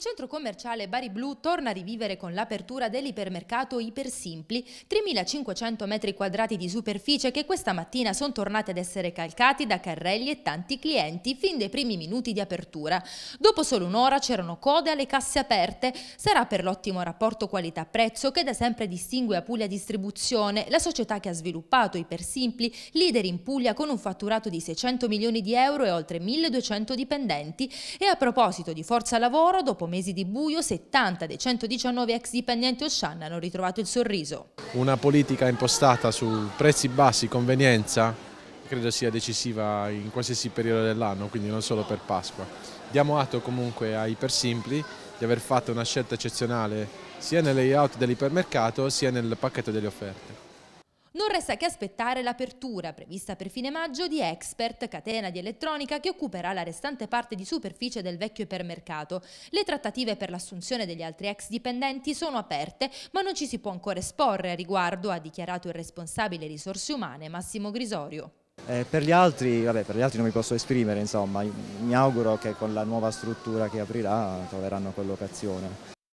Il centro commerciale Bari Blu torna a rivivere con l'apertura dell'ipermercato Ipersimpli, 3.500 metri quadrati di superficie che questa mattina sono tornati ad essere calcati da carrelli e tanti clienti fin dai primi minuti di apertura. Dopo solo un'ora c'erano code alle casse aperte, sarà per l'ottimo rapporto qualità-prezzo che da sempre distingue Apulia Distribuzione, la società che ha sviluppato Ipersimpli, leader in Puglia con un fatturato di 600 milioni di euro e oltre 1.200 dipendenti. E a proposito di forza lavoro, dopo mesi di buio, 70 dei 119 ex dipendenti Oshan hanno ritrovato il sorriso. Una politica impostata su prezzi bassi, convenienza, credo sia decisiva in qualsiasi periodo dell'anno, quindi non solo per Pasqua. Diamo atto comunque a Ipersimpli di aver fatto una scelta eccezionale sia nel layout dell'ipermercato sia nel pacchetto delle offerte. Non resta che aspettare l'apertura, prevista per fine maggio, di Expert, catena di elettronica che occuperà la restante parte di superficie del vecchio ipermercato. Le trattative per l'assunzione degli altri ex dipendenti sono aperte, ma non ci si può ancora esporre a riguardo, ha dichiarato il responsabile risorse umane Massimo Grisorio. Eh, per, gli altri, vabbè, per, gli altri, non mi posso esprimere, insomma, mi auguro che con la nuova struttura che aprirà troveranno collocazione.